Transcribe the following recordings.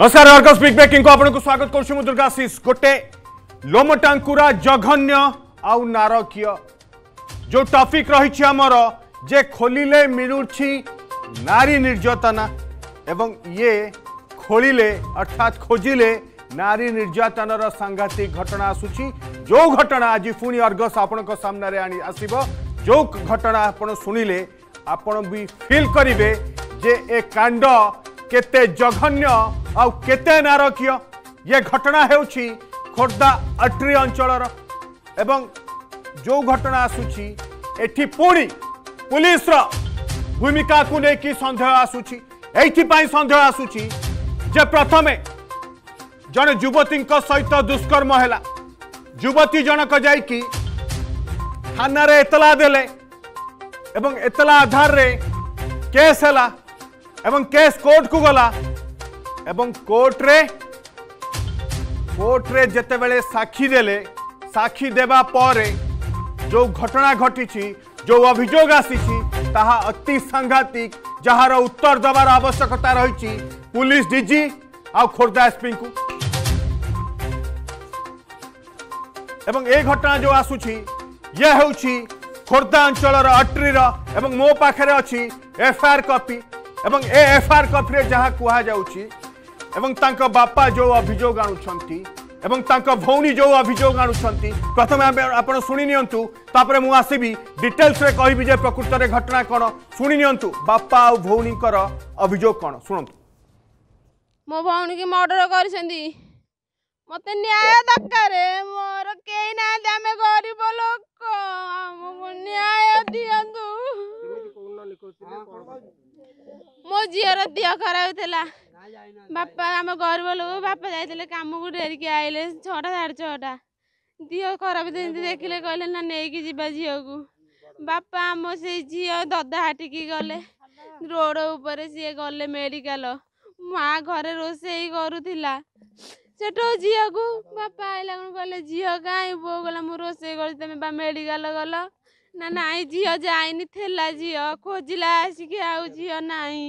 नमस्कार Argus speak breaking आपको स्वागत कर दुर्गाशीष गोटे लोमटांकुरा जघन्य आउ नारकीय जो टपिक रही आमर जे खोलिले मिलुची नारी निर्यातना एवं ये खोलिले अर्थात खोजिले नारी निर्यातनार सांघातिक घटना आसूची जो घटना आज पुणी अर्गस आपण आस घटना आपण शुणिले आपण भी फिल करेंगे जे ए कांड केते जघन्य आत नारक ये घटना होोर्धा अट्री अंचल एवं जो घटना आसुची पुणी पुलिस भूमिका को लेकिन सन्देह आसुची सन्देह आसुची प्रथम जड़े युवती सहित दुष्कर्म है युवती जनक जा थाना एतला देतला आधार में केस है केस कोर्ट को गला एवं कोर्टे कोर्टे जत साक्षी दे साक्षी देवापर जो घटना घटी जो अभोग आसी अति सांघातिक जार उत्तर देवार आवश्यकता रही पुलिस डीजी आोर्धा एसपी को एवं ये घटना जो आसुची ये हूँ खोर्धा अंचल अट्रीर एवं मो पाखे अच्छी एफआईआर कपी एवं ए एफआईआर कपी जहाँ कहुच्छी ଏବଂ ତାଙ୍କ ବାପା ଯେଉଁ ଅଭିଯୋଗ ଆଣୁଛନ୍ତି ଏବଂ ତାଙ୍କ ଭଉଣୀ ଯେଉଁ ଅଭିଯୋଗ ଆଣୁଛନ୍ତି ପ୍ରଥମେ ଆମେ ଆପଣ ଶୁଣି ନିଅନ୍ତୁ ତାପରେ ମୁଁ ଆସିବି ଡିଟେଲ୍ସରେ କହିବି ଯେ ପ୍ରକୃତରେ ଘଟଣା କ'ଣ ଶୁଣି ନିଅନ୍ତୁ ବାପା ଆଉ ଭଉଣୀଙ୍କର ଅଭିଯୋଗ କ'ଣ ଶୁଣନ୍ତୁ ମୋ ଭଉଣୀକି ମର୍ଡର କରିଛନ୍ତି ମୋତେ ନ୍ୟାୟ ଦରକାର ମୋର କେହି ନାହାନ୍ତି ଆମେ ଗରିବ ଲୋକ ଆମକୁ ନ୍ୟାୟ ଦିଅନ୍ତୁ ମୋ ଝିଅର ଦେହ ଖରାପ ଥିଲା ବାପା ଆମ ଗରିବ ଲୋକ ବାପା ଯାଇଥିଲେ କାମକୁ ଡେରିକି ଆଇଲେ ଛଅଟା ସାଢ଼େ ଛଅଟା ଦିହ ଖରାପ ଯେମିତି ଦେଖିଲେ କହିଲେ ନା ନେଇକି ଯିବା ଝିଅକୁ ବାପା ଆମ ସେଇ ଝିଅ ଦଦା ହାଟିକି ଗଲେ ରୋଡ଼ ଉପରେ ସିଏ ଗଲେ ମେଡ଼ିକାଲ ମା ଘରେ ରୋଷେଇ କରୁଥିଲା ସେଠୁ ଝିଅକୁ ବାପା ଆଇଲା କ'ଣ କହିଲେ ଝିଅ କାହିଁ ବୋଉ କହିଲା ମୁଁ ରୋଷେଇ କରୁଛି ତମେ ବା ମେଡ଼ିକାଲ ଗଲ ନା ନାଇଁ ଝିଅ ଯାଇନି ଥିଲା ଝିଅ ଖୋଜିଲା ଆସିକି ଆଉ ଝିଅ ନାହିଁ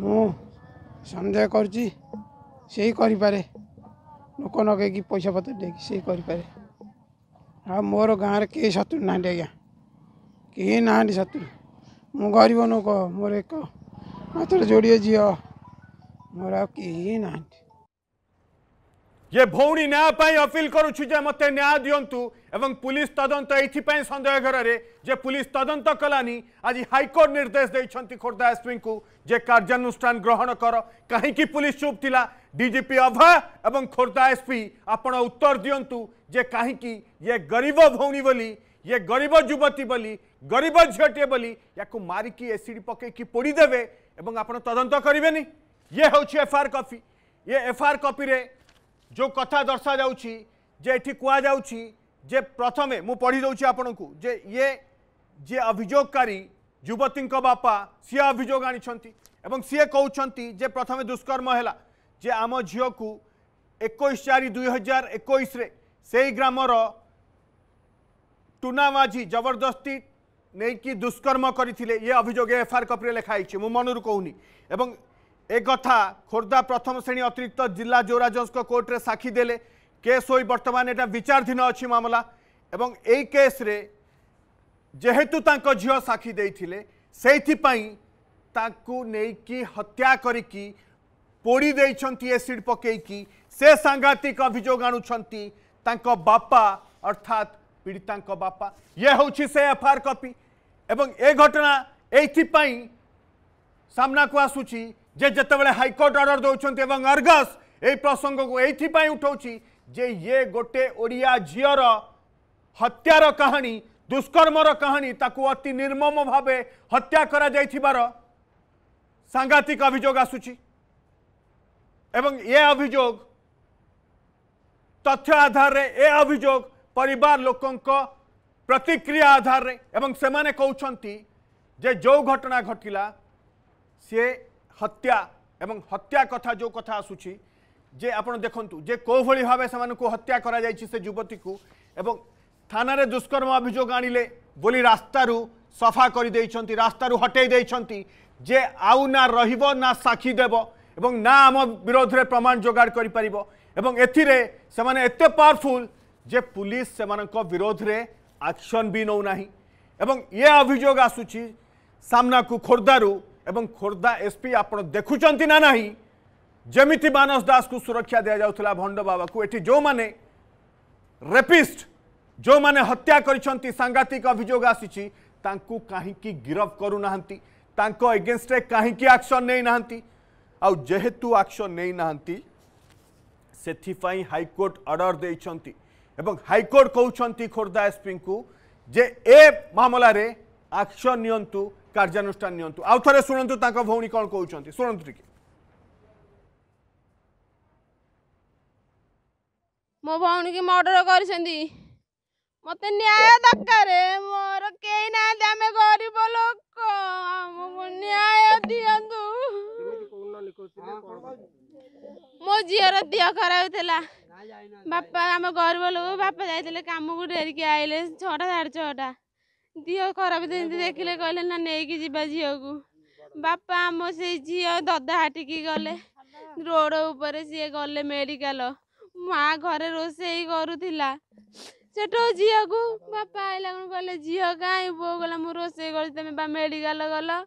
ମୁଁ ସନ୍ଦେହ କରୁଛି ସେଇ କରିପାରେ ଲୋକ ନଗେଇକି ପଇସା ପତ୍ର ଦେଇକି ସେଇ କରିପାରେ ଆଉ ମୋର ଗାଁରେ କେହି ଶତ୍ରୁ ନାହାନ୍ତି ଆଜ୍ଞା କେହି ନାହାନ୍ତି ଶତ୍ରୁ ମୁଁ ଗରିବ ଲୋକ ମୋର ଏକ ମାତ୍ର ଯୋଡ଼ିଏ ଝିଅ ମୋର ଆଉ କେହି ନାହାନ୍ତି ये भौणी न्याय अपिल करुछु जे मते न्याय दिंतु एवं पुलिस तदंत एपाई सन्देह घर जे पुलिस तदंत कलानी आज हाइकोर्ट निर्देश देखते खोर्धा एसपी को जे कार्यानुष्ठान ग्रहण कर कहीं पुलिस चुप थिला डीजीपी अभय एवं खोर्धा एसपी आपण उत्तर दिंतु जे कहीं ये गरीब भौणी बोली ये गरीब युवती बोली गरीब झीटे बोली या मारिकी एसिड पकईकि पोड़देवे और आप तदंत करेनि ये हूँ एफआर कॉपी ये एफआर कॉपी रे जो कथा दर्शा जाऊँगी जे ये कहुची जे प्रथमे मु पढ़ी दूसरी आपण को जे ये जे अभियोगकारी युवती बापा सी अभियोग आनी सी कौन जे प्रथम दुष्कर्म है जे आम झील को एक चार दुई हजार एक से ग्रामर টুনা মাঝি জবরদস্তি নেই দুষ্কর্ম করে এ অভিযোগ এফআইআর কপিরে লেখা হয়েছে মু মনরু কৌনি এবং एक कथा खोर्धा प्रथम श्रेणी अतिरिक्त जिला जोरा जज कोर्टे साखी दे केस हो बर्तमान ये विचाराधीन अच्छी मामला एवं एक केस रे जेहेतु तक झील साक्षी देखें हत्या करी पोड़ी एसीड पकई से सांघातिक अभोग आणुंता बापा अर्थात पीड़िता बापा ये हूँ से एफ आर कपी एवं ए घटना यहीपी सामना को आसुची যে যেতবে হাইকোর্ট অর্ডর দৌঁচ এবং অর্গস এই প্রসঙ্গক এইপাই উঠাউছি যে ইয়ে গোটে ওড়িয়া ঝিওর হত্যার কাহিনী দুষ্কর্মর কাহিনী তাকে অতি নির্মম ভাবে হত্যা করা যাইথিবার সাংঘাতিক অভিযোগ আসুচি এবং এ অভিযোগ তথ্য আধারে এ অভিযোগ পরিবার লোকঙ্ক প্রতিক্রিয়া আধারে এবং সেমানে কৌছন্তি যে যৌ ঘটনা ঘটিলা সে হত্যা এবং হত্যা কথা যে কথা আসুছি যে আপনার দেখুন যে কোভাবে ভাবে সে হত্যা করা যাই সে যুবতী এবং থানার দুষ্কর্ম অভিযোগ আনলে বলে রাস্তার সফা করে দিয়েছেন রাস্তার হটাই দিয়েছেন যে আউ না রহব না সাক্ষী দেব এবং না আম বিরোধে প্রমাণ যোগাড় করে পাব এবং এতে সে এত পাওয়ারফুল যে পুলিশ সে বিরোধে আকশন বি নৌ না এবং ইয়ে অভিযোগ আসুচি সামনাকু খোর্ধারু एवं खोर्धा एसपी आप देखुं ना ना जमी मानस दास को सुरक्षा दि जाऊला भंड बाबा को जो मैंने रेपिस्ट जो मैंने हत्या करघातिक अभोग आसी कहीं गिरफ्त करूना एगेन्स्ट कहीं आक्शन नहीं ना आहेतु आक्शन नहीं ना से हाइकोर्ट अर्डर दे हाइकोर्ट कौन खोर्धा एसपी को जे ए मामलें आक्शन नि କାର୍ଯ୍ୟାନୁଷ୍ଠାନ ନିଅନ୍ତୁ ଆଉ ଥରେ ଶୁଣନ୍ତୁ ତାଙ୍କ ଭଉଣୀ କ'ଣ କହୁଛନ୍ତି ଶୁଣନ୍ତୁ ଟିକେ ମୋ ଭଉଣୀକି ମର୍ଡର କରିଛନ୍ତି ମୋତେ ନ୍ୟାୟ ଦରକାର ମୋର କେହି ନାହାନ୍ତି ଆମେ ଗରିବ ଲୋକ ଆମକୁ ନ୍ୟାୟ ଦିଅନ୍ତୁ ମୋ ଝିଅର ଦେହ ଖରାପ ଥିଲା ବାପା ଆମ ଗରିବ ଲୋକ ବାପା ଯାଇଥିଲେ କାମକୁ ଡେରିକି ଆଇଲେ ଛଅଟା ସାଢ଼େ ଛଅଟା ଦିହ ଖରାପ ଯେମିତି ଦେଖିଲେ କହିଲେ ନା ନେଇକି ଯିବା ଝିଅକୁ ବାପା ଆମ ସେଇ ଝିଅ ଦଦା ହାଟିକି ଗଲେ ରୋଡ଼ ଉପରେ ସିଏ ଗଲେ ମେଡ଼ିକାଲ ମା ଘରେ ରୋଷେଇ କରୁଥିଲା ସେଠୁ ଝିଅକୁ ବାପା ଆଇଲା କ'ଣ କହିଲେ ଝିଅ କାହିଁ ବୋଉ କହିଲା ମୁଁ ରୋଷେଇ କରୁଛି ତମେ ବା ମେଡ଼ିକାଲ ଗଲ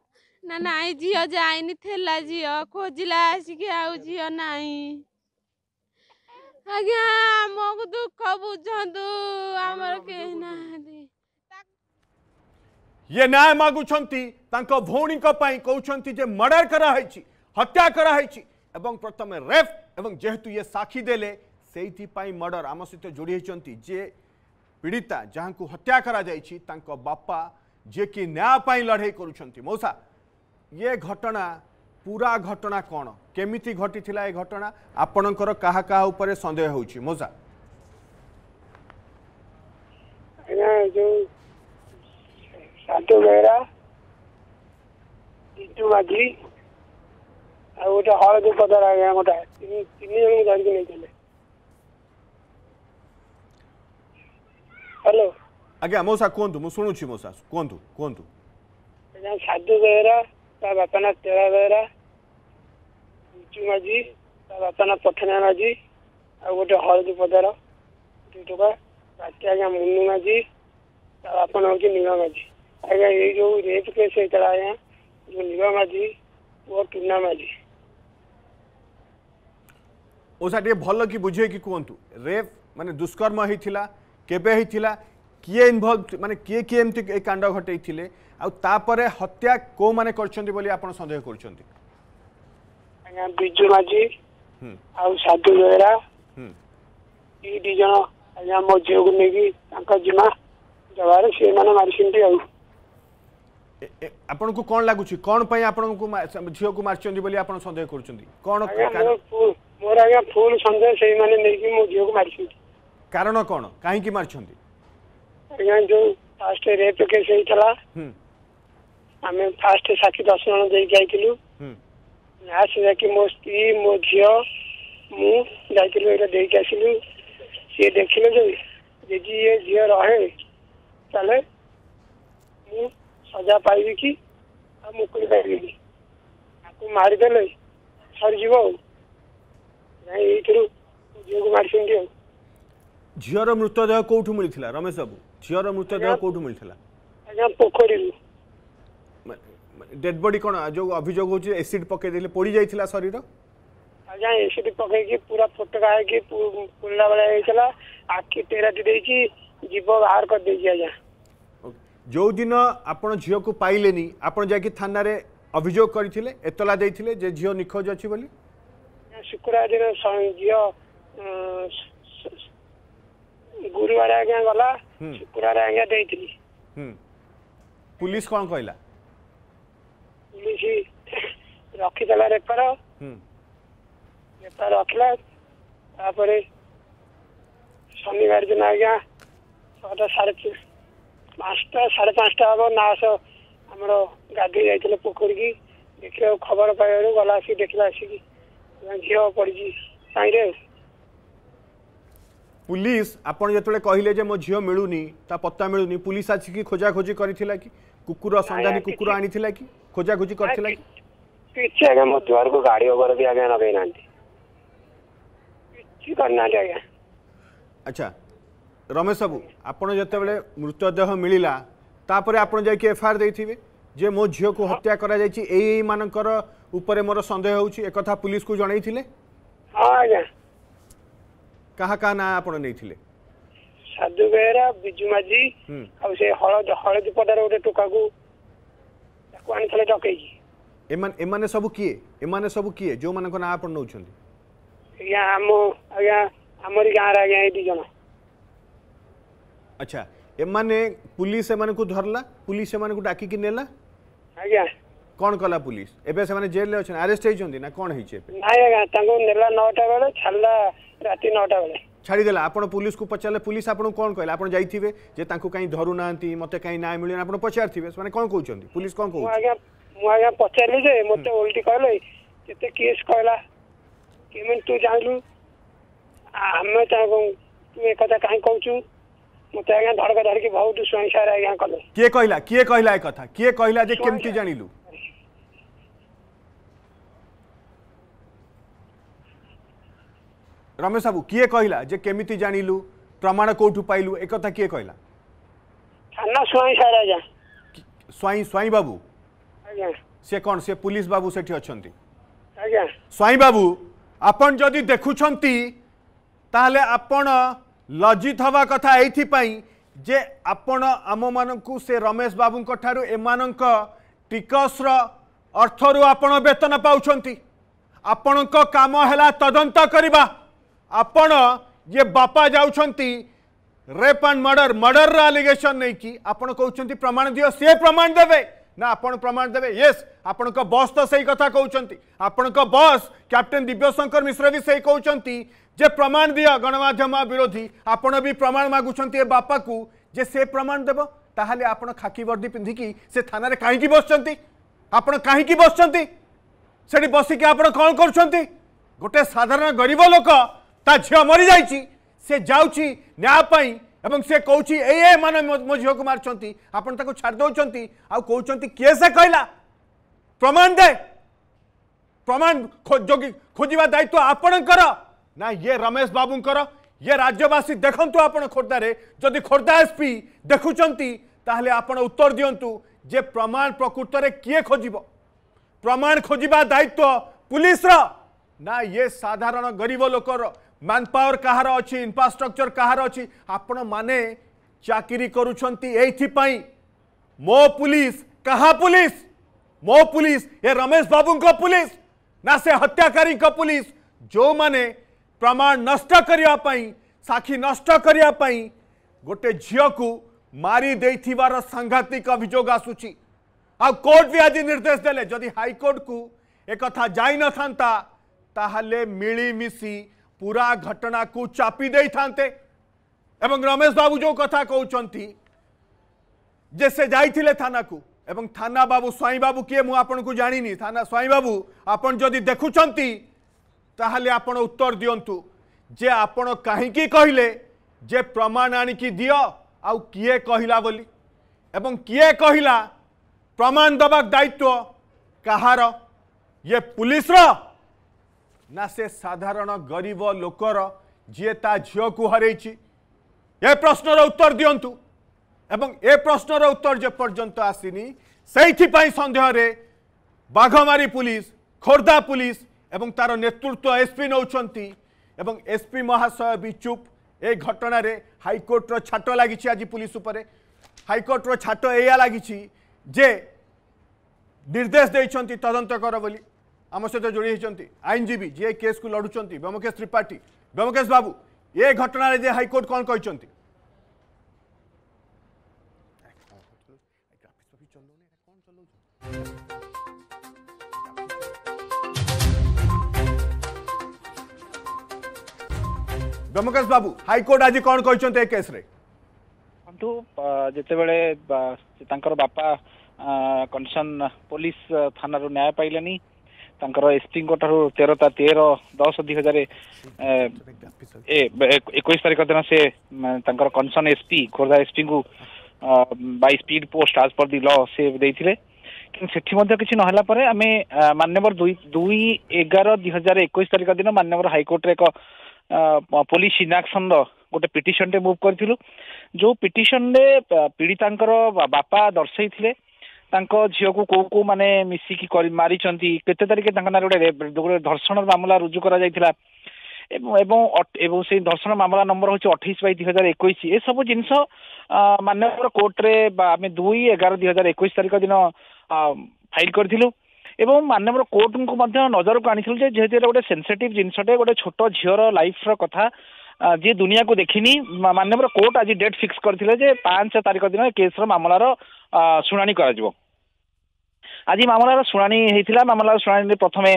ନା ନାଇଁ ଝିଅ ଯାଇନି ଥିଲା ଝିଅ ଖୋଜିଲା ଆସିକି ଆଉ ଝିଅ ନାହିଁ ଆଜ୍ଞା ଆମକୁ ଦୁଃଖ ବୁଝନ୍ତୁ ଆମର କେହି ନାହାନ୍ତି ये न्याय मागुंट भाई कौन जे मर्डर कराई हत्या कराई प्रथम रेफ एवं जेहेतु ये साक्षी दे मर्डर आम सहित जोड़ी होती जे पीड़िता जहाँ हत्या करपा जे कि न्यायपाई लड़े कर मौसा ये घटना पूरा घटना कौन केमी घटी ये घटना आपणकर क्या क्या उपर सन्देह हो मौसा जो শান্ত বেড়া টিটু মাঝি আর ওটা হলদি পদার আগে ওটা তিনি তিনি জন ধরিকে নিয়েছিলে হ্যালো ଆଜ୍ଞା ମଉସା କୁହନ୍ତୁ ମୁଁ ଶୁଣୁଛି ମଉସା କୁହନ୍ତୁ କୁହନ୍ତୁ ସାଧୁ ବେହେରା ତା ବାପା ନାଁ ତେଳା ବେହେରା ବିଜୁ ମାଝି ତା ବାପା ନାଁ ପଠାନା ମାଝି ଆଉ ଗୋଟେ ହଳଦୀ ପଦାର ଦୁଇ ଟଙ୍କା ବାକି ଆଜ୍ଞା ମୁନୁ ମାଝି ତା ବାପା ନାଁ ହେଉଛି ନୀଳ ମାଝି आगे ये जो रेप केस चलाए हैं जो निगमा जी और टूर्णमा जी ओ सार टे भल कि बुझे कि कहतु रेप मान दुष्कर्म होता केवे होता किए इनभल्व मान किए किए एमती कांड घटे आपर हत्या कौ मैंने करेह कर विजु माझी साधु बेहरा दिज आज मो झी को लेकिन जबार से मारिंट आ ଆପଣଙ୍କୁ କ'ଣ ଲାଗୁଛି କ'ଣ ପାଇଁ ଆପଣଙ୍କୁ ଝିଅକୁ ମାରିଛନ୍ତି ବୋଲି ଆପଣ ସନ୍ଦେହ କରୁଛନ୍ତି କ'ଣ ମୋର ଆଜ୍ଞା ଫୁଲ୍ ସନ୍ଦେହ ସେଇମାନେ ନେଇକି ମୋ ଝିଅକୁ ମାରିଛନ୍ତି କାରଣ କ'ଣ କାହିଁକି ମାରିଛନ୍ତି ଆଜ୍ଞା ଯୋଉ ଫାର୍ଷ୍ଟ ରେପ୍ କେସ୍ ହେଇଥିଲା ଆମେ ଫାର୍ଷ୍ଟ ସାକ୍ଷୀ ଦଶ ଜଣ ଦେଇକି ଯାଇଥିଲୁ ଲାଷ୍ଟ ଯାଇକି ମୋ ସ୍ତ୍ରୀ ମୋ ଝିଅ ମୁଁ ଯାଇଥିଲୁ ଏଇଟା ଦେଇକି ଆସିଲୁ ସିଏ ଦେଖିଲେ ଯେ ଯଦି ଇଏ ଝିଅ ରହେ ତାହେଲେ ମୁଁ ସଜା ପାଇବି କି ଆଉ ମୁକୁଳି ପାଇବିନି ତାକୁ ମାରିଦେଲେ ସରିଯିବ ଆଉ ନାଇଁ ଏଇଥିରୁ ଝିଅକୁ ମାରିଛନ୍ତି ଆଉ ଝିଅର ମୃତଦେହ କୋଉଠୁ ମିଳିଥିଲା ରମେଶ ବାବୁ ଝିଅର ମୃତଦେହ କୋଉଠୁ ମିଳିଥିଲା ଆଜ୍ଞା ପୋଖରୀରୁ ଡେଡ୍ ବଡି କ'ଣ ଯୋଉ ଅଭିଯୋଗ ହେଉଛି ଏସିଡ୍ ପକେଇ ଦେଇଥିଲେ ପୋଡ଼ି ଯାଇଥିଲା ଶରୀର ଆଜ୍ଞା ଏସିଡ୍ ପକେଇକି ପୁରା ଫୋଟକା ହେଇକି ପୋଡ଼ିଲା ଭଳିଆ ହେଇଥିଲା ଆଖି ଟେରାଟି ଦେଇକି ଜୀବ ବାହାର କରିଦେଇଛି ଆଜ୍ଞା ଯେଉଁଦିନ ଆପଣ ଝିଅକୁ ପାଇଲେନି ଆପଣ ଯାଇକି ଥାନାରେ ଅଭିଯୋଗ କରିଥିଲେ ଏତଲା ଦେଇଥିଲେ ଯେ ଝିଅ ନିଖୋଜ ଅଛି ବୋଲି ଶୁକ୍ରବାର ଦିନ ଝିଅ ଗୁରୁବାର ଆଜ୍ଞା ଗଲା ଶୁକ୍ରବାର ଆଜ୍ଞା ଦେଇଥିଲି ପୁଲିସ କ'ଣ କହିଲା ପୁଲିସ ରଖିଦେଲା ରେଫର ରେଫର ରଖିଲା ତାପରେ ଶନିବାର ଦିନ ଆଜ୍ଞା ଛଅଟା ସାଢ଼େ পাঁচটা সাড়ে পাঁচটা হব না আସ ଆମର ଗାଧୋଇ ଯାଇଥିଲେ ପୋଖରୀକି ଦେଖିବାକୁ ଖବର ପାଇବାରୁ ଗଲା ଆସିକି ଦେଖିଲା ଆସିକି ଝିଅ ପଡ଼ିଛି ପାଣିରେ ଆଉ পুলিশ আপন যেতবে কহিলে যে মো ঝিও মিলুনি তা পত্তা মিলুনি পুলিশ আসিকি খোঁজাখোঁজি করিছিলা কি কুকুর সন্ধানী কুকুর আনিছিলা কি খোঁজাখোঁজি করিছিলা কি কিছু আগে মো ঝুয়ারকু গাড়ি ওপরে দিয়ে আগে নগাই নাহান্তি কিছু করিনাহান্তি আগে আচ্ছা ରମେଶ ବାବୁ ଆପଣ ଯେତେବେଳେ ମୃତଦେହ ମିଳିଲା ତାପରେ ଆପଣ ଯାଇକି ଏଫଆଇଆର୍ ଦେଇଥିବେ ଯେ ମୋ ଝିଅକୁ ହତ୍ୟା କରାଯାଇଛି ଏଇ ଏଇ ମାନଙ୍କର ଉପରେ ମୋର ସନ୍ଦେହ ହେଉଛି ଏକଥା ପୁଲିସକୁ ଜଣେଇଥିଲେ କାହା କାହା ନାଁ ଆପଣ ନେଇଥିଲେ ସାଧୁ ବେହେରା ବିଜୁ ମାଝି ଆଉ ସେ ହଳଦୀ ପଦାର ଗୋଟେ ଟୋକାକୁ ତାକୁ ଆଣିଥିଲେ ଡକେଇକି ଏମାନେ ଏମାନେ ସବୁ କିଏ ଏମାନେ ସବୁ କିଏ ଯୋଉମାନଙ୍କ ନାଁ ଆପଣ ନେଉଛନ୍ତି ଆଜ୍ଞା ଆମ ଆଜ୍ଞା ଆମରି ଗାଁରେ ଆଜ୍ଞା ଏଇ ଦି ଜଣ আচ্ছা এমানে পুলিশ এমানকু ধরলা পুলিশ এমানকু ডাকি কি নেলা আজ্ঞা কোন কলা পুলিশ এবে সেমানে জেলে আছেন অ্যারেস্ট হইছন্তি না কোন হইছে এবে না আজ্ঞা তাঙ্গু নেলা 9টা বেলে ছাড়লা রাতি 9টা বেলে ছাড়ি দেলা আপন পুলিশ কু পচালে পুলিশ আপন কোন কইলা আপন যাইতিবে যে তাঙ্কু কাই ধরু নাহান্তি মতে কাই না মিলি আপন পচারতিবে মানে কোন কইছন্তি পুলিশ কোন কইছে আজ্ঞা মু আজ্ঞা পচারলি যে মতে উল্টি কইলে তেতে কেস কইলা কেমন তুই জানলু আমি তাঙ্কু তুই কথা কাই কইছু ମତେ ଆଜ୍ଞା ଧଡ଼କ ଧରିକି ବହୁତ ସ୍ୱାଇଁ ସାର୍ ଆଜ୍ଞା କଲେ କିଏ କହିଲା କିଏ କହିଲା ଏ କଥା କିଏ କହିଲା ଯେ କେମିତି ଜାଣିଲୁ ରମେଶ ବାବୁ କିଏ କହିଲା ଯେ କେମିତି ଜାଣିଲୁ ପ୍ରମାଣ କୋଉଠୁ ପାଇଲୁ ଏ କଥା କିଏ କହିଲା ସ୍ୱାଇଁ ସାର୍ ସ୍ୱାଇଁ ସ୍ୱାଇଁ ବାବୁ ଆଜ୍ଞା ସେ କ'ଣ ସେ ପୁଲିସ ବାବୁ ସେଠି ଅଛନ୍ତି ଆଜ୍ଞା ସ୍ୱାଇଁ ବାବୁ ଆପଣ ଯଦି ଦେଖୁଛନ୍ତି ତାହେଲେ ଆପଣ लज्जित हवा कथा यही जे आपण आम मान से रमेश बाबू ठार् टिकस रु आप वेतन पाँच काम है तदंत करने आपण ये बापा जाप एंड मर्डर मर्डर रलिगेसन नहीं कि आप कौन प्रमाण दिव सी प्रमाण देवे ना आप प्रमाण देवे ये आपण बस तो सही कथा कहते आपण बस कैप्टेन दिव्यशंकर मिश्र भी सही कहते जे प्रमाण दिय गणमाध्यम विरोधी आपण भी प्रमाण मागुंट बापा को जे से प्रमाण देव ताहले आपण खाकी वर्दी पिंधिकी से थाना कहीं बस कहीं बस सेठी बसिकी कौन कर गोटे साधारण गरीब लोक ता झील मरी जा से जाऊँगी न्यायपाई से कौच ए मान मो झील को मार्च आपण छाड़ दौरान किए से कहला प्रमाण दे प्रमाण खोजा दायित्व आपणकर ना ये रमेश बाबू को ये राज्यवासी देखु आप खोर्धार जदि खोर्धा एसपी देखुं आप उत्तर दिंतु जे प्रमाण प्रकृत में किए खोज प्रमाण खोजा दायित्व पुलिस ना ये साधारण गरीब लोकर मैन पावर कहार अच्छी इनफ्रास्ट्रक्चर कहार अच्छी आपण मैने चाकरी करूपाई मो पुलिस कहा पुलिस मो पुलिस ये रमेश बाबू पुलिस ना से हत्याकारी पुलिस जो मैंने प्रमाण नष्ट साक्षी नष्ट गोटे झील को मारी सांघातिक अभोग आसूच कोर्ट भी आज निर्देश दे जदि हाइकोर्ट को एक न था ताहले पूरा घटना को चापी दे था एवं रमेश बाबू जो कथा कहते जे से जाते थाना को एवं थाना बाबू स्वाई बाबू किए मुझे जानी थाना स्वाई बाबू आपड़ जदि देखुंट তাহলে আপন উত্তর দিও যে আপন কী কহিলে যে প্রমাণ আনিকি দিও আউ কিয়ে কহিলা বলি এবং কিয়ে কহিলা প্রমাণ দেবার দায়িত্ব কাহার ইয়ে পুলিশর না সে সাধারণ গরিব লোকর যে তা ঝিউকু হরাইছি এ প্রশ্নর উত্তর দিও এবং এ প্রশ্নর উত্তর যে পর্যন্ত আসিনি সেইপাই সন্দেহরে বাঘমারি পুলিশ খোর্ধা পুলিশ এবং তার নেতৃত্ব এসপি নেউছন্তি এবং এসপি মহাশয় বি চুপ এই ঘটনার হাইকোর্টর ছাট লাগিছে আজ পুলিশ উপরে হাইকোর্টর ছাট এয়া লাগিছে যে নির্দেশ দিয়েছেন তদন্ত কর বলে আমার সহ যোড়ি হয়েছেন আইনজীবী যে কেস কু লড়ুচ্ছেন ব্যোমকেশ ত্রিপাঠী ব্যোমকেশ বাবু এ ঘটনার যে হাইকোর্ট কম কিন্তু ব্রহ্মকাশ বাবু হাইকোর্ট আজ কোণ କହିଛନ୍ତି ଏ କେସ୍ରେ ଦେଖନ୍ତୁ ଯେତେବେଳେ ତାଙ୍କର ବାପା କଣ୍ଡିସନ୍ ପୋଲିସ ଥାନାରୁ ନ୍ୟାୟ ପାଇଲେନି ତାଙ୍କର ଏସ୍ପିଙ୍କ ଠାରୁ ତେର ତା ତେର ଦଶ ଦୁଇ ହଜାର ଏକୋଇଶ ତାରିଖ ଦିନ ସେ ତାଙ୍କର କନସର୍ନ ଏସ୍ପି ଖୋର୍ଦ୍ଧା ଏସ୍ପିଙ୍କୁ by speed post as per the law ସେ ଦେଇଥିଲେ କିନ୍ତୁ ସେଠି ମଧ୍ୟ କିଛି ନହେଲା ପରେ ଆମେ ମାନ୍ୟବର ଦୁଇ ଦୁଇ ଏଗାର ଦୁଇ ହଜାର ଏକୋଇଶ ତାରିଖ ଦିନ ମାନ୍ୟବର ହାଇକୋର୍ଟରେ ଏକ ପୋଲିସ ଇନାକ୍ସନର ଗୋଟେ ପିଟିସନଟେ ମୁଭ୍ କରିଥିଲୁ ଯୋଉ ପିଟିସନରେ ପୀଡ଼ିତାଙ୍କର ବାପା ଦର୍ଶାଇଥିଲେ ତାଙ୍କ ଝିଅକୁ କୋଉ କୋଉ ମାନେ ମିଶିକି ମାରିଛନ୍ତି କେତେ ତାରିଖ ତାଙ୍କ ନାଁରେ ଗୋଟେ ଗୋଟେ ଧର୍ଷଣ ମାମଲା ରୁଜୁ କରାଯାଇଥିଲା ଏବଂ ଏବଂ ସେଇ ଧର୍ଷଣ ମାମଲା ନମ୍ବର ହେଉଛି ଅଠେଇଶ ବାଇ ଦୁଇ ହଜାର ଏକୋଇଶ ଏସବୁ ଜିନିଷ ମାନ୍ୟବର କୋର୍ଟରେ ବା ଆମେ ଦୁଇ ଏଗାର ଦୁଇ ହଜାର ଏକୋଇଶ ତାରିଖ ଦିନ ଫାଇଲ କରିଥିଲୁ ଏବଂ ମାନ୍ୟବର କୋର୍ଟଙ୍କୁ ମଧ୍ୟ ନଜରକୁ ଆଣିଥିଲୁ ଯେ ଯେହେତୁ ଏଇଟା ଗୋଟେ ସେନ୍ସିଟିଭ ଜିନିଷଟେ ଗୋଟେ ଛୋଟ ଝିଅର ର କଥା ଯିଏ ଦୁନିଆକୁ ଦେଖିନି ମାନ୍ୟବର କୋର୍ଟ ଆଜି ଡେଟ୍ ଫିକ୍ସ କରିଥିଲେ ଯେ ପାଞ୍ଚ ତାରିଖ ଦିନ ଏ କେସ୍ର ମାମଲାର ଶୁଣାଣି କରାଯିବ ଆଜି ମାମଲାର ଶୁଣାଣି ହେଇଥିଲା ମାମଲାର ଶୁଣାଣିରେ ପ୍ରଥମେ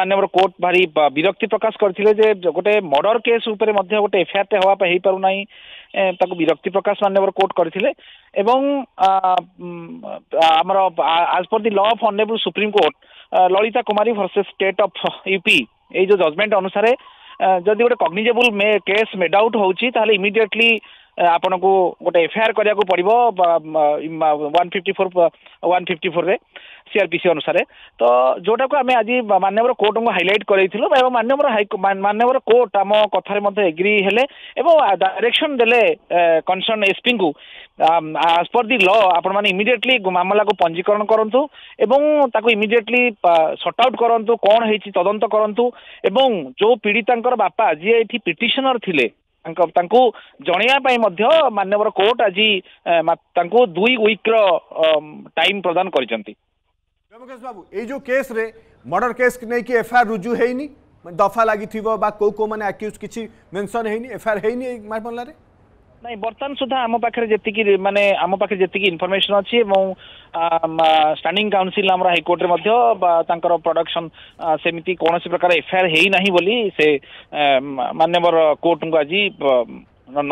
ମାନ୍ୟବର କୋର୍ଟ ଭାରି ବିରକ୍ତି ପ୍ରକାଶ କରିଥିଲେ ଯେ ଗୋଟେ ମର୍ଡର କେସ୍ ଉପରେ ମଧ୍ୟ ଗୋଟେ ଏଫଆଇଆରଟେ ହେବା ପାଇଁ ହେଇପାରୁନାହିଁ ତାକୁ ବିରକ୍ତି ପ୍ରକାଶ ମାନ୍ୟବର କୋର୍ଟ କରିଥିଲେ ଏବଂ ଆମର as per the law of honourable Supreme Court Lalita Kumari versus state of UP ଏଇ ଯୋଉ ଜଜମେଣ୍ଟ ଅନୁସାରେ ଯଦି ଗୋଟେ କଗ୍ନିଜେବୁଲ୍ କେସ୍ ମେଡ୍ ଆଉଟ୍ ହେଉଛି ତାହେଲେ ଇମିଡିଏଟଲି ଆପଣଙ୍କୁ ଗୋଟେ ଏଫଆଇଆର କରିବାକୁ ପଡିବ one fifty four one fifty ଫୋର୍ରେ ସିଆର୍ପିସି ଅନୁସାରେ ତ ଯୋଉଟାକୁ ଆମେ ଆଜି ମାନ୍ୟବର କୋର୍ଟଙ୍କୁ ହାଇଲାଇଟ୍ କରାଇଥିଲୁ ଏବଂ ମାନ୍ୟବର ହାଇ ମାନ୍ୟବର କୋର୍ଟ ଆମ କଥାରେ ମଧ୍ୟ ଏଗ୍ରି ହେଲେ ଏବଂ ଡାଇରେକ୍ସନ ଦେଲେ କନସର୍ନ ଏସ୍ପିଙ୍କୁ ଆଜ୍ ପର୍ ଦି ଲ ଆପଣମାନେ ଇମିଡିଏଟଲି ମାମଲାକୁ ପଞ୍ଜୀକରଣ କରନ୍ତୁ ଏବଂ ତାକୁ ଇମିଡିଏଟଲି ସର୍ଟ ଆଉଟ୍ କରନ୍ତୁ କ'ଣ ହେଇଛି ତଦନ୍ତ କରନ୍ତୁ ଏବଂ ଯୋଉ ପୀଡ଼ିତାଙ୍କର ବାପା ଯିଏ ଏଠି ପିଟିସନର ଥିଲେ ତାଙ୍କ ତାଙ୍କୁ ଜଣେଇବା ପାଇଁ ମଧ୍ୟ ମାନ୍ୟବର କୋର୍ଟ ଆଜି ତାଙ୍କୁ ଦୁଇ ୱିକ୍ର ଟାଇମ୍ ପ୍ରଦାନ କରିଛନ୍ତି ରାମକେଶ ବାବୁ ଏଇ ଯେଉଁ କେସ୍ରେ ମର୍ଡର କେସ୍ ନେଇକି ଏଫଆଇଆର୍ ରୁଜୁ ହେଇନି ଦଫା ଲାଗିଥିବ ବା କେଉଁ କେଉଁମାନେ ଆକ୍ୟୁଜ୍ କିଛି ମେନ୍ସନ୍ ହେଇନି ଏଫଆଇଆର୍ ହେଇନି ମାମଲାରେ ନାଇଁ ବର୍ତ୍ତମାନ ସୁଦ୍ଧା ଆମ ପାଖରେ ଯେତିକି ମାନେ ଆମ ପାଖରେ ଯେତିକି ଇନଫର୍ମେସନ୍ ଅଛି ଏବଂ ଷ୍ଟାଣ୍ଡିଂ କାଉନସିଲ୍ ଆମର ହାଇକୋର୍ଟରେ ମଧ୍ୟ ବା ତାଙ୍କର ପ୍ରଡକ୍ସନ୍ ସେମିତି କୌଣସି ପ୍ରକାର ଏଫଆଇଆର୍ ହେଇନାହିଁ ବୋଲି ସେ ମାନ୍ୟବର କୋର୍ଟଙ୍କୁ ଆଜି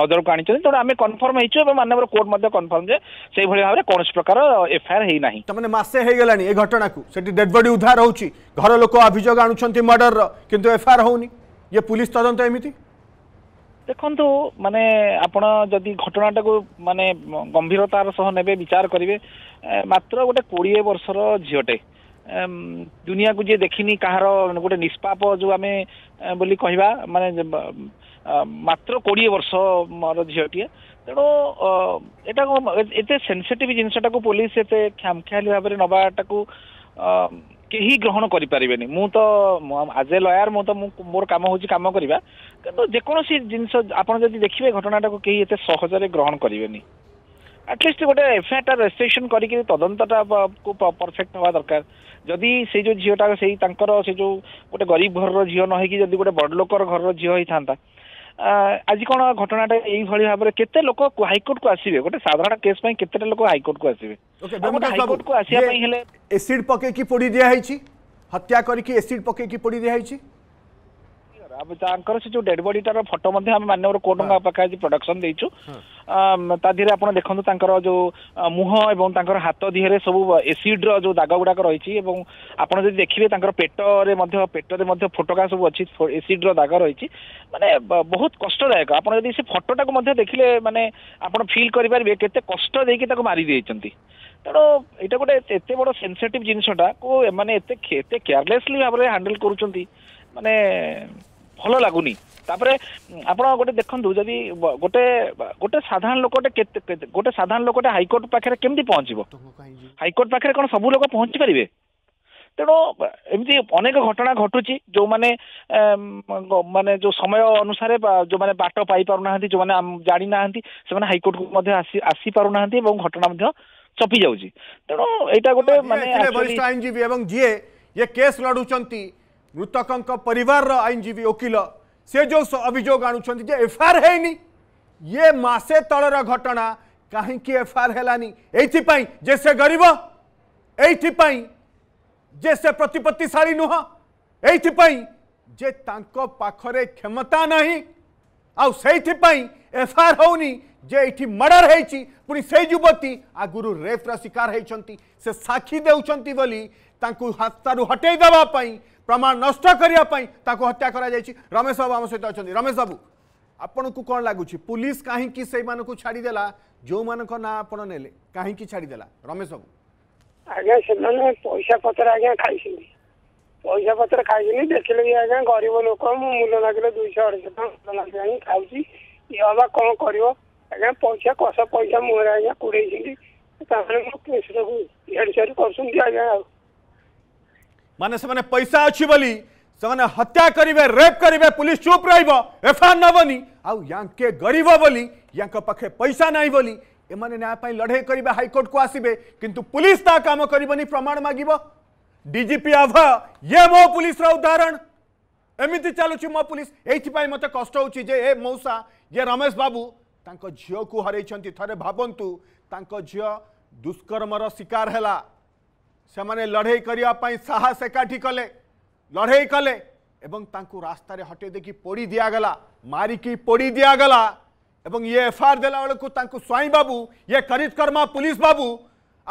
ନଜରକୁ ଆଣିଛନ୍ତି ତେଣୁ ଆମେ କନଫର୍ମ ହେଇଛୁ ଏବଂ ମାନ୍ୟବର କୋର୍ଟ ମଧ୍ୟ କନଫର୍ମ ଯେ ସେଇଭଳି ଭାବରେ କୌଣସି ପ୍ରକାର ଏଫଆଇଆର୍ ହେଇନାହିଁ ତାମାନେ ମାସେ ହେଇଗଲାଣି ଏ ଘଟଣାକୁ ସେଠି ଡେଡ୍ ବଡି ଉଦ୍ଧାର ହେଉଛି ଘର ଲୋକ ଅଭିଯୋଗ ଆଣୁଛନ୍ତି ମର୍ଡରର କିନ୍ତୁ ଏଫଆଇଆର୍ ହଉନି ଇଏ ପୁଲିସ ତଦନ୍ତ ଏମିତି ଦେଖନ୍ତୁ ମାନେ ଆପଣ ଯଦି ଘଟଣାଟାକୁ ମାନେ ଗମ୍ଭୀରତାର ସହ ନେବେ ବିଚାର କରିବେ ମାତ୍ର ଗୋଟେ କୋଡ଼ିଏ ବର୍ଷର ଝିଅଟେ ଦୁନିଆକୁ ଯିଏ ଦେଖିନି କାହାର ଗୋଟେ ନିଷ୍ପାପ ଯୋଉ ଆମେ ବୋଲି କହିବା ମାନେ ମାତ୍ର କୋଡ଼ିଏ ବର୍ଷର ଝିଅଟିଏ ତେଣୁ ଏଟା ଏତେ ସେନ୍ସିଟିଭ୍ ଜିନିଷଟାକୁ ପୋଲିସ ଏତେ ଖ୍ୟାମଖିଆଲି ଭାବରେ ନେବାଟାକୁ କେହି ଗ୍ରହଣ କରିପାରିବେନି ମୁଁ ତ ଆଜ ଏ ଲୟାର ମୁଁ ତ ମୁଁ ମୋର କାମ ହଉଛି କାମ କରିବା କିନ୍ତୁ ଯେକୌଣସି ଜିନିଷ ଆପଣ ଯଦି ଦେଖିବେ ଘଟଣାଟାକୁ କେହି ଏତେ ସହଜରେ ଗ୍ରହଣ କରିବେନି ଆଟଲିଷ୍ଟ ଗୋଟେ ଏଫଆଇଆରଟା ରେଜିଷ୍ଟ୍ରେସନ କରିକି ତଦନ୍ତଟା କୁ ପରଫେକ୍ଟ ହେବା ଦରକାର ଯଦି ସେ ଯେଉଁ ଝିଅଟା ସେଇ ତାଙ୍କର ସେ ଯେଉଁ ଗୋଟେ ଗରିବ ଘରର ଝିଅ ନ ହେଇକି ଯଦି ଗୋଟେ ବଡ ଲୋକର ଘରର ଝିଅ ହେଇଥାନ୍ତା ଆଜି କ'ଣ ଘଟଣାଟା ଏଇଭଳି ଭାବରେ କେତେ ଲୋକ ହାଇକୋର୍ଟକୁ ଆସିବେ ଗୋଟେ ସାଧାରଣ କେସ୍ ପାଇଁ କେତେଟା ଲୋକ ହାଇକୋର୍ଟକୁ ଆସିବେ ହାଇକୋର୍ଟକୁ ଆସିବା ପାଇଁ ହେଲେ ଏସିଡ୍ ପକେଇକି ପୋଡ଼ି ଦିଆହେଇଛି ହତ୍ୟା କରିକି ଏସିଡ୍ ପକେଇକି ପୋଡ଼ି ଦିଆହେଇଛି ଆମେ ତାଙ୍କର ସେ ଯୋଉ ଡେଡ୍ ବଡିଟାର ଫଟୋ ମଧ୍ୟ ଆମେ ମାନ୍ୟବର କୋର୍ଟଙ୍କ ପାଖରେ ପ୍ରଡକ୍ସନ ଦେଇଛୁ ତା ଦେହରେ ଆପଣ ଦେଖନ୍ତୁ ତାଙ୍କର ଯୋଉ ମୁହଁ ଏବଂ ତାଙ୍କର ହାତ ଦେହରେ ସବୁ ଏସିଡ୍ର ଯୋଉ ଦାଗ ଗୁଡାକ ରହିଛି ଏବଂ ଆପଣ ଯଦି ଦେଖିବେ ତାଙ୍କର ପେଟରେ ମଧ୍ୟ ପେଟରେ ମଧ୍ୟ ଫୋଟକା ସବୁ ଅଛି ଏସିଡ୍ର ଦାଗ ରହିଛି ମାନେ ବହୁତ କଷ୍ଟଦାୟକ ଆପଣ ଯଦି ସେ ଫଟୋଟାକୁ ମଧ୍ୟ ଦେଖିଲେ ମାନେ ଆପଣ ଫିଲ୍ କରିପାରିବେ କେତେ କଷ୍ଟ ଦେଇକି ତାକୁ ମାରି ଦେଇଛନ୍ତି ତେଣୁ ଏଇଟା ଗୋଟେ ଏତେ ବଡ଼ ସେନ୍ସିଟିଭ୍ ଜିନିଷଟାକୁ ଏମାନେ ଏତେ ଏତେ କେୟାରଲେସଲି ଭାବରେ ହ୍ୟାଣ୍ଡେଲ୍ କରୁଛନ୍ତି ମାନେ ଭଲ ଲାଗୁନି ତାପରେ ଆପଣ ଗୋଟେ ଦେଖନ୍ତୁ ଯଦି ଗୋଟେ ଗୋଟେ ସାଧାରଣ ଲୋକଟେ ଗୋଟେ ସାଧାରଣ ଲୋକଟେ ହାଇକୋର୍ଟ ପାଖରେ କେମିତି ପହଞ୍ଚିବ ହାଇକୋର୍ଟ ପାଖରେ କଣ ସବୁ ଲୋକ ପହଞ୍ଚି ପାରିବେ ତେଣୁ ଏମିତି ଅନେକ ଘଟଣା ଘଟୁଛି ଯୋଉମାନେ ମାନେ ଯୋଉ ସମୟ ଅନୁସାରେ ଯୋଉମାନେ ବାଟ ପାଇପାରୁନାହାନ୍ତି ଯୋଉମାନେ ଜାଣିନାହାନ୍ତି ସେମାନେ ହାଇକୋର୍ଟକୁ ମଧ୍ୟ ଆସି ଆସିପାରୁନାହାନ୍ତି ଏବଂ ଘଟଣା ମଧ୍ୟ ଚପି ଯାଉଛି ତେଣୁ ଏଇଟା ଗୋଟେ ମାନେ ଆଇନଜୀବୀ ଏବଂ ଯିଏ ଯିଏ କେସ୍ ଲଢୁଛନ୍ତି मृतकों पर आईनजीवी वकिल से जो अभोग आणुंट है ये मसे तलर घटना कहीं एफआईआर है ये से गरीब ये से प्रतिपत्तिशा नुह ये पाखरे क्षमता नहीं आईपाई एफआईआर होनी जे ये मर्डर होवती आगुरी रेप्र शिकार होती से साक्षी देखु हस्तु हटेदेपी प्रमाण नष्ट करने हत्या कर रमेश बाबू आम सहित अच्छा रमेश बाबू आपण को कौन लगुच पुलिस कहीं से छाड़देला जो मान ना आप ने कहीं छाड़देला रमेश बाबू ଆଜ୍ଞା ସେମାନେ ପଇସା ପତ୍ର ଆଜ୍ଞା ଖାଇଛନ୍ତି ପଇସା ପତ୍ର ଖାଇଛନ୍ତି ଦେଖିଲେ ବି ଆଜ୍ଞା ଗରିବ ଲୋକ ମୁଁ ମୂଲ ଲାଗିଲେ ଦୁଇଶହ ଅଢ଼େଇଶହ ଟଙ୍କା ମୂଲ ଲାଗି ଆଣି ଖାଉଛି ଇଏ ବାବା କ'ଣ କରିବ ଆଜ୍ଞା ପଇସା କଷ ପଇସା ମୁହଁରେ ଆଜ୍ଞା କୁଡ଼େଇଛନ୍ତି ତାହେଲେ ମୋ କେସ୍ଟାକୁ ଇଆଡ଼ୁ ସିଆଡ଼ୁ କରୁଛନ୍ତି ଆଜ୍ଞା ଆଉ ମାନେ ସେମାନେ ପଇସା ଅଛି ବୋଲି ସେମାନେ ହତ୍ୟା କରିବେ ରେପ୍ କରିବେ ପୁଲିସ ଚୁପ୍ ରହିବ ଏଫଆଇଆର୍ ନେବନି ଆଉ ୟାଙ୍କେ ଗରିବ ବୋଲି ୟାଙ୍କ ପାଖେ ପଇସା ନାହିଁ ବୋଲି ଏମାନେ ନ୍ୟାୟ ପାଇଁ ଲଢ଼େଇ କରିବେ ହାଇକୋର୍ଟକୁ ଆସିବେ କିନ୍ତୁ ପୁଲିସ ତା କାମ କରିବନି ପ୍ରମାଣ ମାଗିବ ଡିଜିପି ଆଭୟ ଇଏ ମୋ ପୁଲିସର ଉଦାହରଣ ଏମିତି ଚାଲୁଛି ମୋ ପୁଲିସ ଏଇଥିପାଇଁ ମୋତେ କଷ୍ଟ ହେଉଛି ଯେ ଏ ମଉସା ଇଏ ରମେଶ ବାବୁ ତାଙ୍କ ଝିଅକୁ ହରେଇଛନ୍ତି ଥରେ ଭାବନ୍ତୁ ତାଙ୍କ ଝିଅ ଦୁଷ୍କର୍ମର ଶିକାର ହେଲା ସେମାନେ ଲଢ଼େଇ କରିବା ପାଇଁ ସାହସ ଏକାଠି କଲେ ଲଢ଼େଇ କଲେ ଏବଂ ତାଙ୍କୁ ରାସ୍ତାରେ ହଟେଇ ଦେଇକି ପୋଡ଼ି ଦିଆଗଲା ମାରିକି ପୋଡ଼ି ଦିଆଗଲା ଏବଂ ଇଏ ଏଫଆଇଆର୍ ଦେଲା ବେଳକୁ ତାଙ୍କୁ ସ୍ୱାଇଁ ବାବୁ ଇଏ କରିତକର୍ମା ପୁଲିସ ବାବୁ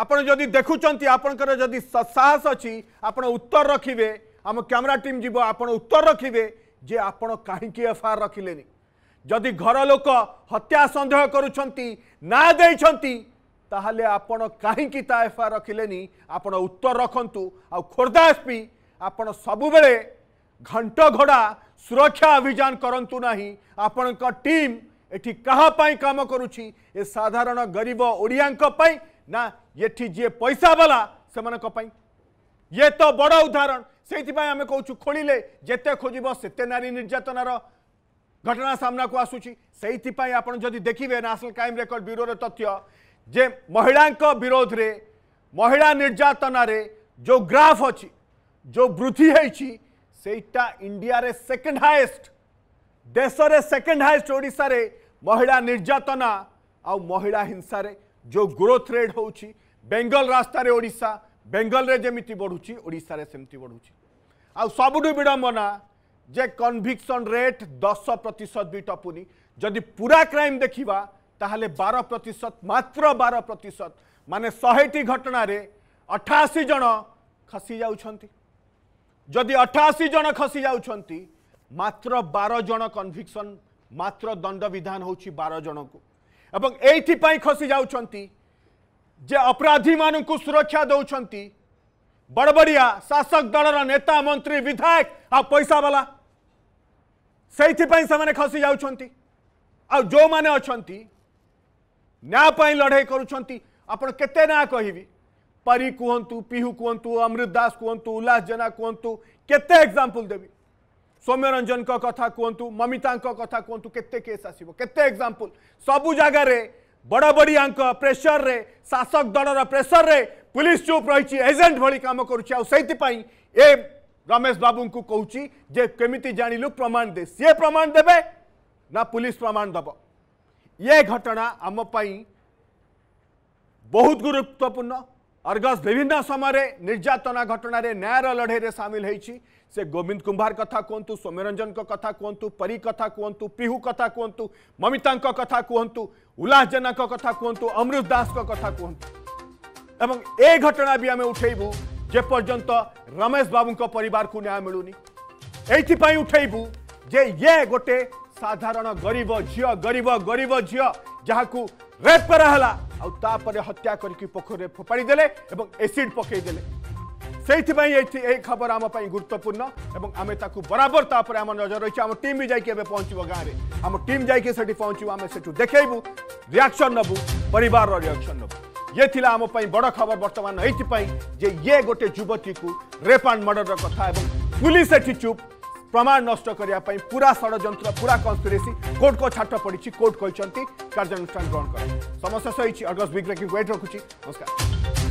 ଆପଣ ଯଦି ଦେଖୁଛନ୍ତି ଆପଣଙ୍କର ଯଦି ସାହସ ଅଛି ଆପଣ ଉତ୍ତର ରଖିବେ ଆମ କ୍ୟାମେରା ଟିମ୍ ଯିବ ଆପଣ ଉତ୍ତର ରଖିବେ ଯେ ଆପଣ କାହିଁକି ଏଫଆଇଆର୍ ରଖିଲେନି ଯଦି ଘର ଲୋକ ହତ୍ୟା ସନ୍ଦେହ କରୁଛନ୍ତି ନା ଦେଇଛନ୍ତି ତାହେଲେ ଆପଣ କାହିଁକି ତା ଏଫ୍ଆଇ ରଖିଲେନି ଆପଣ ଉତ୍ତର ରଖନ୍ତୁ ଆଉ ଖୋର୍ଦ୍ଧା ଏସ୍ପି ଆପଣ ସବୁବେଳେ ଘଣ୍ଟ ଘୋଡ଼ା ସୁରକ୍ଷା ଅଭିଯାନ କରନ୍ତୁ ନାହିଁ ଆପଣଙ୍କ ଟିମ୍ ଏଠି କାହା ପାଇଁ କାମ କରୁଛି ଏ ସାଧାରଣ ଗରିବ ଓଡ଼ିଆଙ୍କ ପାଇଁ ନା ଏଠି ଯିଏ ପଇସାବାଲା ସେମାନଙ୍କ ପାଇଁ ଇଏ ତ ବଡ଼ ଉଦାହରଣ ସେଇଥିପାଇଁ ଆମେ କହୁଛୁ ଖୋଳିଲେ ଯେତେ ଖୋଜିବ ସେତେ ନାରୀ ନିର୍ଯାତନାର ঘটনা সামনাকু আসুচি সেইপাই আপনার যদি দেখবে ন্যাশনাল ক্রাইম রেকর্ড ব্যুরোর তথ্য ଯେ ମହିଳାଙ୍କ ବିରୋଧରେ ମହିଳା ନିର୍ଯାତନାରେ ଯେଉଁ ଗ୍ରାଫ୍ ଅଛି ଯେଉଁ ବୃଦ୍ଧି ହେଇଛି ସେଇଟା ଇଣ୍ଡିଆରେ ସେକେଣ୍ଡ ହାଏଷ୍ଟ ଦେଶରେ ସେକେଣ୍ଡ ହାଏଷ୍ଟ ଓଡ଼ିଶାରେ ମହିଳା ନିର୍ଯାତନା ଆଉ ମହିଳା ହିଂସାରେ ଯେଉଁ ଗ୍ରୋଥ୍ ରେଟ୍ ହେଉଛି ବେଙ୍ଗଲ ରାସ୍ତାରେ ଓଡ଼ିଶା ବେଙ୍ଗଲରେ ଯେମିତି ବଢ଼ୁଛି ଓଡ଼ିଶାରେ ସେମିତି ବଢ଼ୁଛି ଆଉ ସବୁଠୁ ବିଡ଼ମ୍ବନା ଯେ କନଭିକ୍ସନ୍ ରେଟ୍ ଦଶ ପ୍ରତିଶତ ବି ଟପୁନି ଯଦି ପୁରା କ୍ରାଇମ୍ ଦେଖିବା त बार प्रतिशत मात्र बार प्रतिशत महेटी घटणा अठासी जन खसि जति अठासी जन खसि मत्र बार जो कन्भिकसन मत्र दण्डविधान हुन्छ बार खसी एपी जे अपराधी म सुरक्षा देउँदै बडबडिया शासक दल नेता मंत्री विधायक आउ पैसावालाप खु आउ जो अहिले न्याय लड़ाई लड़े कर केते ना कहबी पारी कहतु पिहू कहतु अमृत दास कहतु उल्लास जेना कहतु केते एक्जामपल देवी सौम्यरंजन कथा कहतु ममिता कथा कहतु केते केस आसो केते एक्जामपल सबू जगार बड़ बड़िया प्रेसर रे शासक दल प्रेसर रे पुलिस चुप रही एजेंट भली कम करुच्ची रमेश बाबू को कौच जे केमी जाणिलु प्रमाण दे सी प्रमाण देवे ना पुलिस प्रमाण दब ये घटना आमपाई बहुत गुरुत्वपूर्ण अर्गस विभिन्न समय निर्यातना घटन न्यायर लड़े सामिल होती से गोविंद कुंभार कथा कहतु सौम्यरंजन कथा कहतु परी कथा कहतु पिहू कथा कहतु ममिता कथा कहतु उल्लास जेना कथा कहतु अमृत दास कथा कहतु एवं ए घटना भी आम उठेबू जेपर्यंत रमेश बाबू परिवार को न्याय मिलूनी ये उठेबू जे ये गोटे ସାଧାରଣ ଗରିବ ଝିଅ ଗରିବ ଗରିବ ଝିଅ ଯାହାକୁ ରେପ୍ କରାହେଲା ଆଉ ତାପରେ ହତ୍ୟା କରିକି ପୋଖରୀରେ ଫୋପାଡ଼ି ଦେଲେ ଏବଂ ଏସିଡ୍ ପକାଇ ଦେଲେ ସେଇଥିପାଇଁ ଏଠି ଏହି ଖବର ଆମ ପାଇଁ ଗୁରୁତ୍ୱପୂର୍ଣ୍ଣ ଏବଂ ଆମେ ତାକୁ ବରାବର ତାପରେ ଆମ ନଜର ରହିଛି ଆମ ଟିମ୍ ବି ଯାଇକି ଏବେ ପହଞ୍ଚିବ ଗାଁରେ ଆମ ଟିମ୍ ଯାଇକି ସେଠି ପହଞ୍ଚିବୁ ଆମେ ସେଠୁ ଦେଖେଇବୁ ରିଆକ୍ସନ୍ ନେବୁ ପରିବାରର ରିଆକ୍ସନ୍ ନେବୁ ଇଏ ଥିଲା ଆମ ପାଇଁ ବଡ଼ ଖବର ବର୍ତ୍ତମାନ ଏଇଥିପାଇଁ ଯେ ଇଏ ଗୋଟେ ଯୁବତୀକୁ ରେପ୍ ଆଣ୍ଡ ମର୍ଡରର କଥା ଏବଂ ପୁଲିସ୍ ଏଠି ଚୁପ୍ प्रमाण नष्टै पूरा पुरा पूरा कन्सपिरेसी को छाट पढिस कोर्टी कर्षान ग्रहण गरा समस्या सही छ अगस्त बिक ब्रेकिङ वेट नमस्कार